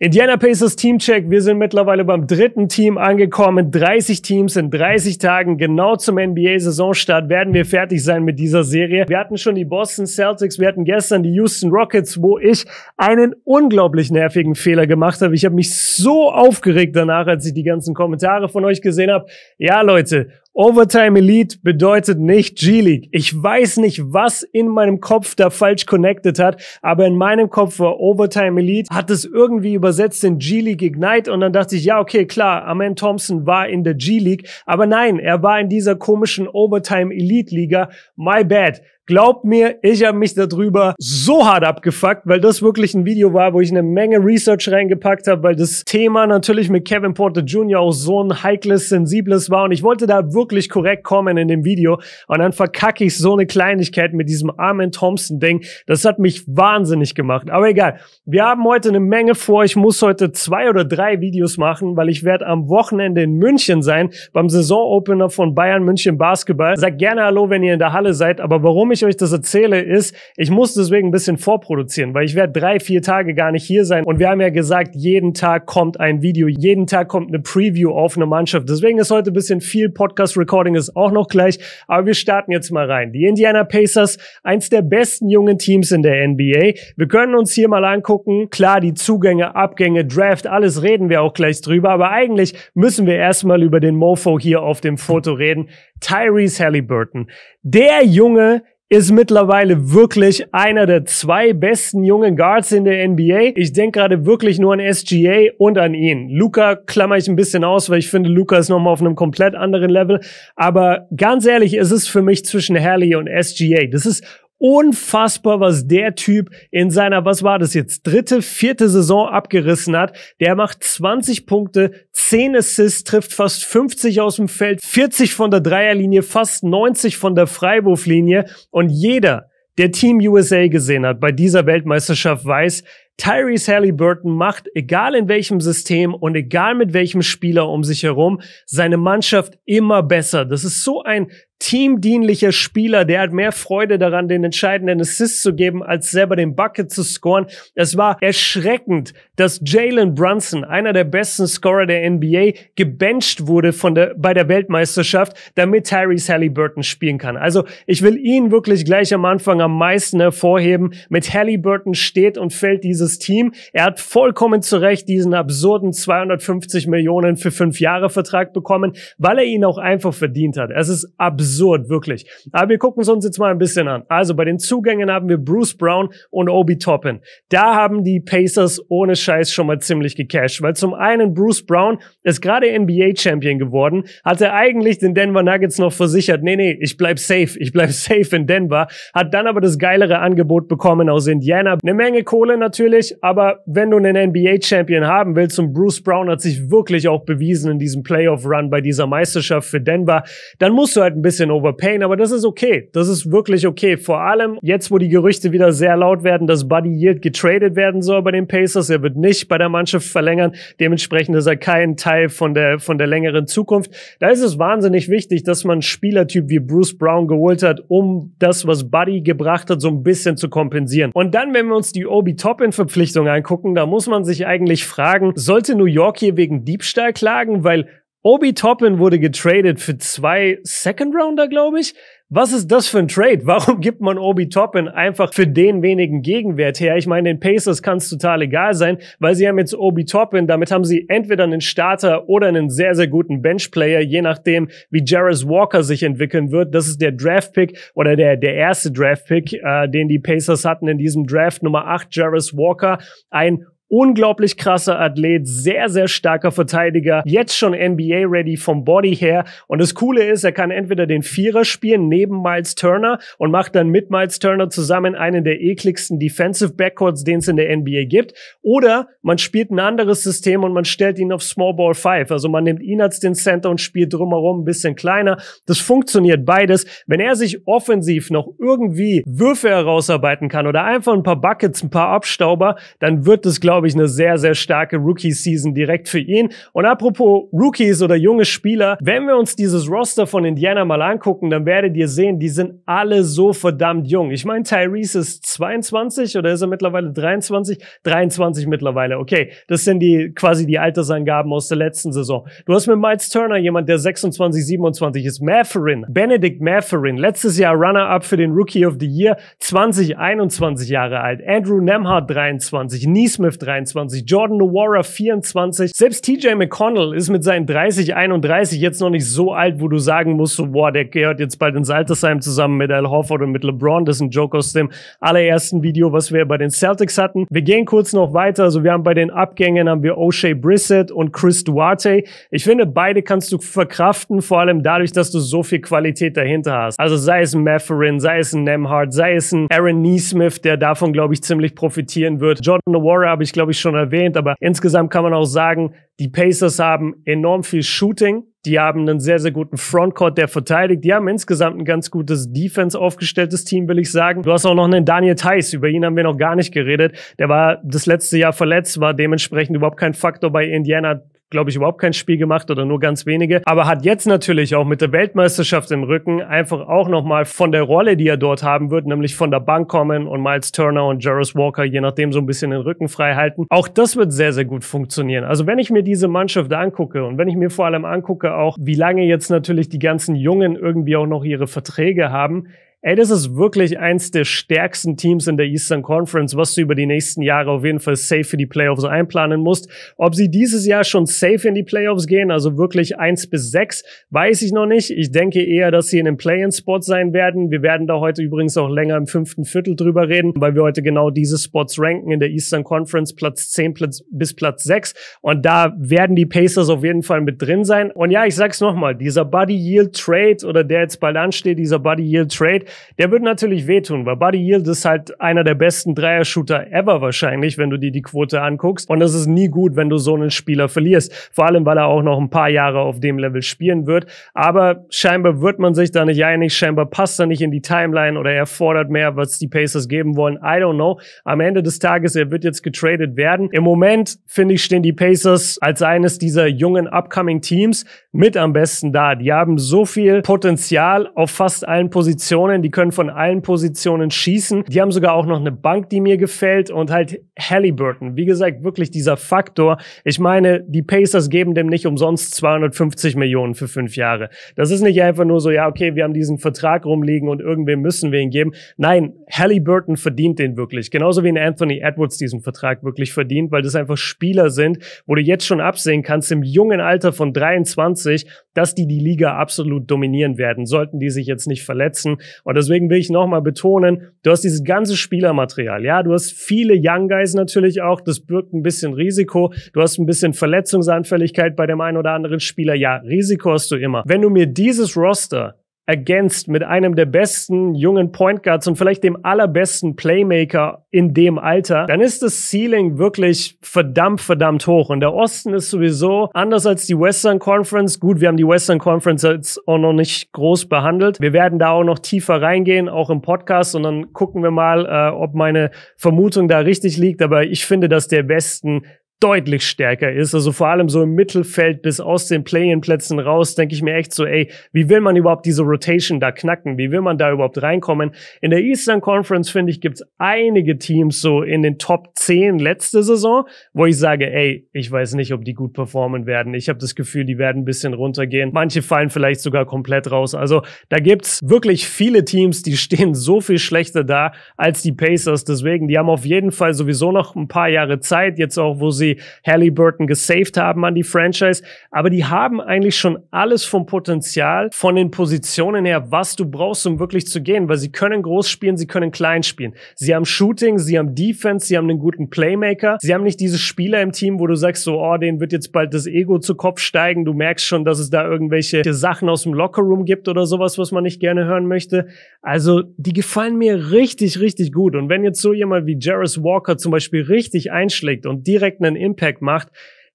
Indiana Pacers Teamcheck. Wir sind mittlerweile beim dritten Team angekommen. 30 Teams in 30 Tagen. Genau zum NBA-Saisonstart werden wir fertig sein mit dieser Serie. Wir hatten schon die Boston Celtics. Wir hatten gestern die Houston Rockets, wo ich einen unglaublich nervigen Fehler gemacht habe. Ich habe mich so aufgeregt danach, als ich die ganzen Kommentare von euch gesehen habe. Ja, Leute, Overtime Elite bedeutet nicht G-League. Ich weiß nicht, was in meinem Kopf da falsch connected hat, aber in meinem Kopf war Overtime Elite, hat es irgendwie übersetzt in G-League Ignite und dann dachte ich, ja, okay, klar, Amen Thompson war in der G-League, aber nein, er war in dieser komischen Overtime Elite Liga. My bad. Glaub mir, ich habe mich darüber so hart abgefuckt, weil das wirklich ein Video war, wo ich eine Menge Research reingepackt habe, weil das Thema natürlich mit Kevin Porter Jr. auch so ein heikles, sensibles war und ich wollte da wirklich korrekt kommen in dem Video und dann verkacke ich so eine Kleinigkeit mit diesem Armin Thompson Ding. Das hat mich wahnsinnig gemacht. Aber egal, wir haben heute eine Menge vor. Ich muss heute zwei oder drei Videos machen, weil ich werde am Wochenende in München sein beim Saisonopener von Bayern München Basketball. Sagt gerne Hallo, wenn ihr in der Halle seid, aber warum ich euch das erzähle, ist, ich muss deswegen ein bisschen vorproduzieren, weil ich werde drei, vier Tage gar nicht hier sein. Und wir haben ja gesagt, jeden Tag kommt ein Video, jeden Tag kommt eine Preview auf eine Mannschaft. Deswegen ist heute ein bisschen viel. Podcast-Recording ist auch noch gleich. Aber wir starten jetzt mal rein. Die Indiana Pacers, eins der besten jungen Teams in der NBA. Wir können uns hier mal angucken. Klar, die Zugänge, Abgänge, Draft, alles reden wir auch gleich drüber. Aber eigentlich müssen wir erstmal über den Mofo hier auf dem Foto reden. Tyrese Halliburton. Der Junge ist mittlerweile wirklich einer der zwei besten jungen Guards in der NBA. Ich denke gerade wirklich nur an SGA und an ihn. Luca klammer ich ein bisschen aus, weil ich finde, Luca ist nochmal auf einem komplett anderen Level. Aber ganz ehrlich, ist es ist für mich zwischen Halley und SGA. Das ist unfassbar, was der Typ in seiner, was war das jetzt, dritte, vierte Saison abgerissen hat. Der macht 20 Punkte, 10 Assists, trifft fast 50 aus dem Feld, 40 von der Dreierlinie, fast 90 von der Freiwurflinie und jeder, der Team USA gesehen hat bei dieser Weltmeisterschaft weiß, Tyrese Halliburton macht, egal in welchem System und egal mit welchem Spieler um sich herum, seine Mannschaft immer besser. Das ist so ein teamdienlicher Spieler, der hat mehr Freude daran, den entscheidenden Assist zu geben, als selber den Bucket zu scoren. Es war erschreckend, dass Jalen Brunson, einer der besten Scorer der NBA, gebencht wurde von der, bei der Weltmeisterschaft, damit Tyrese Halliburton spielen kann. Also ich will ihn wirklich gleich am Anfang am meisten hervorheben. Mit Halliburton steht und fällt dieses Team. Er hat vollkommen zu Recht diesen absurden 250 Millionen für fünf Jahre Vertrag bekommen, weil er ihn auch einfach verdient hat. Es ist absurd absurd, wirklich. Aber wir gucken es uns jetzt mal ein bisschen an. Also bei den Zugängen haben wir Bruce Brown und Obi Toppin. Da haben die Pacers ohne Scheiß schon mal ziemlich gecashed, weil zum einen Bruce Brown ist gerade NBA-Champion geworden, hatte eigentlich den Denver Nuggets noch versichert, nee, nee, ich bleib safe, ich bleib safe in Denver, hat dann aber das geilere Angebot bekommen aus Indiana. Eine Menge Kohle natürlich, aber wenn du einen NBA-Champion haben willst und Bruce Brown hat sich wirklich auch bewiesen in diesem Playoff-Run bei dieser Meisterschaft für Denver, dann musst du halt ein bisschen bisschen overpayen, aber das ist okay. Das ist wirklich okay. Vor allem jetzt, wo die Gerüchte wieder sehr laut werden, dass Buddy Yield getradet werden soll bei den Pacers. Er wird nicht bei der Mannschaft verlängern. Dementsprechend ist er kein Teil von der, von der längeren Zukunft. Da ist es wahnsinnig wichtig, dass man einen Spielertyp wie Bruce Brown geholt hat, um das, was Buddy gebracht hat, so ein bisschen zu kompensieren. Und dann, wenn wir uns die Obi Toppin-Verpflichtung angucken, da muss man sich eigentlich fragen, sollte New York hier wegen Diebstahl klagen? Weil Obi Toppin wurde getradet für zwei Second Rounder, glaube ich. Was ist das für ein Trade? Warum gibt man Obi Toppin einfach für den wenigen Gegenwert her? Ich meine, den Pacers kann es total egal sein, weil sie haben jetzt Obi Toppin, damit haben sie entweder einen Starter oder einen sehr, sehr guten Benchplayer, je nachdem, wie Jarvis Walker sich entwickeln wird. Das ist der Draft Pick oder der, der erste Draft Pick, äh, den die Pacers hatten in diesem Draft Nummer 8, Jarvis Walker, ein unglaublich krasser Athlet, sehr, sehr starker Verteidiger, jetzt schon NBA-ready vom Body her. Und das Coole ist, er kann entweder den Vierer spielen neben Miles Turner und macht dann mit Miles Turner zusammen einen der ekligsten Defensive Backcourts, den es in der NBA gibt. Oder man spielt ein anderes System und man stellt ihn auf Small Ball 5. Also man nimmt ihn als den Center und spielt drumherum ein bisschen kleiner. Das funktioniert beides. Wenn er sich offensiv noch irgendwie Würfe herausarbeiten kann oder einfach ein paar Buckets, ein paar Abstauber, dann wird das, glaube glaube ich, eine sehr, sehr starke Rookie-Season direkt für ihn. Und apropos Rookies oder junge Spieler, wenn wir uns dieses Roster von Indiana mal angucken, dann werdet ihr sehen, die sind alle so verdammt jung. Ich meine, Tyrese ist 22 oder ist er mittlerweile 23? 23 mittlerweile, okay. Das sind die quasi die Altersangaben aus der letzten Saison. Du hast mit Miles Turner jemand, der 26, 27 ist. Matherin, Benedict Matherin, letztes Jahr Runner-Up für den Rookie of the Year, 20, 21 Jahre alt. Andrew Nemhard 23, Neesmith 23, Jordan Nwora 24. Selbst TJ McConnell ist mit seinen 30, 31 jetzt noch nicht so alt, wo du sagen musst, so, boah, der gehört jetzt bald ins Altersheim zusammen mit Al Horford und mit LeBron. Das ist ein Joke aus dem allerersten Video, was wir bei den Celtics hatten. Wir gehen kurz noch weiter. Also wir haben bei den Abgängen haben wir O'Shea Brissett und Chris Duarte. Ich finde, beide kannst du verkraften, vor allem dadurch, dass du so viel Qualität dahinter hast. Also sei es ein Mafferin, sei es ein Nemhard, sei es ein Aaron Neesmith, der davon, glaube ich, ziemlich profitieren wird. Jordan Nwora habe ich glaube ich, schon erwähnt, aber insgesamt kann man auch sagen, die Pacers haben enorm viel Shooting. Die haben einen sehr, sehr guten Frontcourt, der verteidigt. Die haben insgesamt ein ganz gutes Defense aufgestelltes Team, will ich sagen. Du hast auch noch einen Daniel Theiss. Über ihn haben wir noch gar nicht geredet. Der war das letzte Jahr verletzt, war dementsprechend überhaupt kein Faktor bei Indiana glaube ich, überhaupt kein Spiel gemacht oder nur ganz wenige. Aber hat jetzt natürlich auch mit der Weltmeisterschaft im Rücken einfach auch nochmal von der Rolle, die er dort haben wird, nämlich von der Bank kommen und Miles Turner und Jarvis Walker, je nachdem, so ein bisschen den Rücken frei halten. Auch das wird sehr, sehr gut funktionieren. Also wenn ich mir diese Mannschaft angucke und wenn ich mir vor allem angucke auch, wie lange jetzt natürlich die ganzen Jungen irgendwie auch noch ihre Verträge haben, Ey, das ist wirklich eins der stärksten Teams in der Eastern Conference, was du über die nächsten Jahre auf jeden Fall safe für die Playoffs einplanen musst. Ob sie dieses Jahr schon safe in die Playoffs gehen, also wirklich eins bis sechs, weiß ich noch nicht. Ich denke eher, dass sie in einem Play-in-Spot sein werden. Wir werden da heute übrigens auch länger im fünften Viertel drüber reden, weil wir heute genau diese Spots ranken in der Eastern Conference, Platz zehn bis Platz sechs. Und da werden die Pacers auf jeden Fall mit drin sein. Und ja, ich sag's nochmal, dieser Buddy Yield Trade oder der jetzt bald ansteht, dieser Buddy Yield Trade, der wird natürlich wehtun, weil Buddy Yield ist halt einer der besten Dreier-Shooter ever wahrscheinlich, wenn du dir die Quote anguckst. Und es ist nie gut, wenn du so einen Spieler verlierst. Vor allem, weil er auch noch ein paar Jahre auf dem Level spielen wird. Aber scheinbar wird man sich da nicht einig, scheinbar passt er nicht in die Timeline oder er fordert mehr, was die Pacers geben wollen. I don't know. Am Ende des Tages, er wird jetzt getradet werden. Im Moment, finde ich, stehen die Pacers als eines dieser jungen upcoming Teams mit am besten da. Die haben so viel Potenzial auf fast allen Positionen die können von allen Positionen schießen. Die haben sogar auch noch eine Bank, die mir gefällt und halt Halliburton. Wie gesagt, wirklich dieser Faktor. Ich meine, die Pacers geben dem nicht umsonst 250 Millionen für fünf Jahre. Das ist nicht einfach nur so, ja, okay, wir haben diesen Vertrag rumliegen und irgendwem müssen wir ihn geben. Nein, Halliburton verdient den wirklich. Genauso wie ein Anthony Edwards diesen Vertrag wirklich verdient, weil das einfach Spieler sind, wo du jetzt schon absehen kannst, im jungen Alter von 23, dass die die Liga absolut dominieren werden, sollten die sich jetzt nicht verletzen. Und deswegen will ich nochmal betonen, du hast dieses ganze Spielermaterial. Ja, du hast viele Young Guys natürlich auch. Das birgt ein bisschen Risiko. Du hast ein bisschen Verletzungsanfälligkeit bei dem einen oder anderen Spieler. Ja, Risiko hast du immer. Wenn du mir dieses Roster ergänzt mit einem der besten jungen Point Guards und vielleicht dem allerbesten Playmaker in dem Alter, dann ist das Ceiling wirklich verdammt, verdammt hoch. Und der Osten ist sowieso anders als die Western Conference. Gut, wir haben die Western Conference jetzt auch noch nicht groß behandelt. Wir werden da auch noch tiefer reingehen, auch im Podcast. Und dann gucken wir mal, äh, ob meine Vermutung da richtig liegt. Aber ich finde, dass der Westen deutlich stärker ist. Also vor allem so im Mittelfeld bis aus den Play-in-Plätzen raus, denke ich mir echt so, ey, wie will man überhaupt diese Rotation da knacken? Wie will man da überhaupt reinkommen? In der Eastern Conference, finde ich, gibt's einige Teams so in den Top 10 letzte Saison, wo ich sage, ey, ich weiß nicht, ob die gut performen werden. Ich habe das Gefühl, die werden ein bisschen runtergehen. Manche fallen vielleicht sogar komplett raus. Also da gibt's wirklich viele Teams, die stehen so viel schlechter da als die Pacers. Deswegen, die haben auf jeden Fall sowieso noch ein paar Jahre Zeit, jetzt auch, wo sie sie Halliburton gesaved haben an die Franchise. Aber die haben eigentlich schon alles vom Potenzial, von den Positionen her, was du brauchst, um wirklich zu gehen, weil sie können groß spielen, sie können klein spielen. Sie haben Shooting, sie haben Defense, sie haben einen guten Playmaker. Sie haben nicht diese Spieler im Team, wo du sagst so, oh, denen wird jetzt bald das Ego zu Kopf steigen. Du merkst schon, dass es da irgendwelche Sachen aus dem Lockerroom gibt oder sowas, was man nicht gerne hören möchte. Also die gefallen mir richtig, richtig gut. Und wenn jetzt so jemand wie Jarvis Walker zum Beispiel richtig einschlägt und direkt einen Impact macht,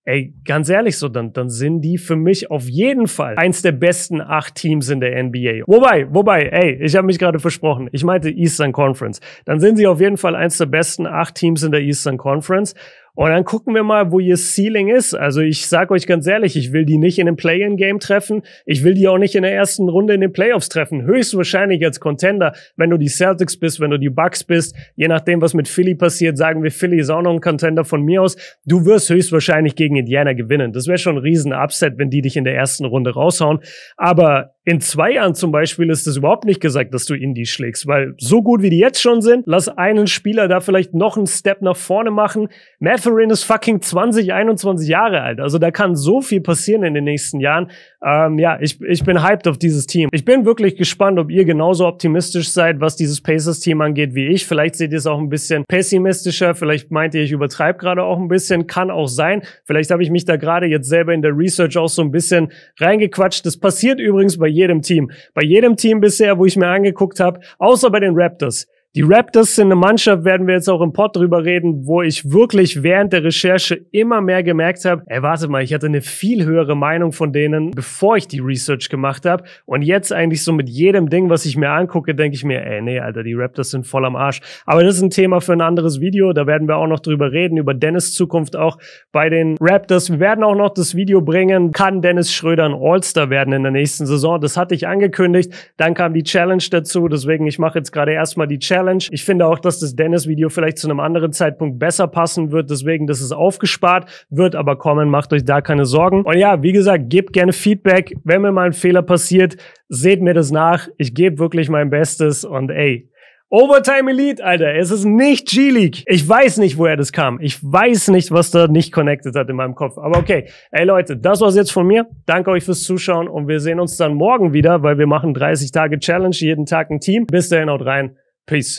ey, ganz ehrlich so, dann, dann sind die für mich auf jeden Fall eins der besten acht Teams in der NBA. Wobei, wobei, ey, ich habe mich gerade versprochen, ich meinte Eastern Conference. Dann sind sie auf jeden Fall eins der besten acht Teams in der Eastern Conference. Und dann gucken wir mal, wo ihr Ceiling ist. Also ich sage euch ganz ehrlich, ich will die nicht in einem Play-in-Game treffen. Ich will die auch nicht in der ersten Runde in den Playoffs treffen. Höchstwahrscheinlich als Contender, wenn du die Celtics bist, wenn du die Bucks bist. Je nachdem, was mit Philly passiert, sagen wir, Philly ist auch noch ein Contender von mir aus. Du wirst höchstwahrscheinlich gegen Indiana gewinnen. Das wäre schon ein riesen Upset, wenn die dich in der ersten Runde raushauen. Aber in zwei Jahren zum Beispiel ist es überhaupt nicht gesagt, dass du Indie schlägst, weil so gut wie die jetzt schon sind, lass einen Spieler da vielleicht noch einen Step nach vorne machen. Matherin ist fucking 20, 21 Jahre alt. Also da kann so viel passieren in den nächsten Jahren. Ähm, ja, ich, ich bin hyped auf dieses Team. Ich bin wirklich gespannt, ob ihr genauso optimistisch seid, was dieses Pacers-Team angeht wie ich. Vielleicht seht ihr es auch ein bisschen pessimistischer. Vielleicht meint ihr, ich übertreibe gerade auch ein bisschen. Kann auch sein. Vielleicht habe ich mich da gerade jetzt selber in der Research auch so ein bisschen reingequatscht. Das passiert übrigens bei jedem Team. Bei jedem Team bisher, wo ich mir angeguckt habe, außer bei den Raptors, die Raptors sind eine Mannschaft, werden wir jetzt auch im Pod drüber reden, wo ich wirklich während der Recherche immer mehr gemerkt habe, ey, warte mal, ich hatte eine viel höhere Meinung von denen, bevor ich die Research gemacht habe. Und jetzt eigentlich so mit jedem Ding, was ich mir angucke, denke ich mir, ey, nee, Alter, die Raptors sind voll am Arsch. Aber das ist ein Thema für ein anderes Video. Da werden wir auch noch drüber reden, über Dennis Zukunft auch bei den Raptors. Wir werden auch noch das Video bringen, kann Dennis Schröder ein All-Star werden in der nächsten Saison? Das hatte ich angekündigt. Dann kam die Challenge dazu. Deswegen, ich mache jetzt gerade erstmal die Challenge Challenge. Ich finde auch, dass das Dennis-Video vielleicht zu einem anderen Zeitpunkt besser passen wird. Deswegen, das ist aufgespart, wird aber kommen. Macht euch da keine Sorgen. Und ja, wie gesagt, gebt gerne Feedback. Wenn mir mal ein Fehler passiert, seht mir das nach. Ich gebe wirklich mein Bestes und ey, Overtime Elite, Alter. Es ist nicht G-League. Ich weiß nicht, woher das kam. Ich weiß nicht, was da nicht connected hat in meinem Kopf. Aber okay. Ey Leute, das war's jetzt von mir. Danke euch fürs Zuschauen und wir sehen uns dann morgen wieder, weil wir machen 30 Tage Challenge, jeden Tag ein Team. Bis dahin haut rein. Peace.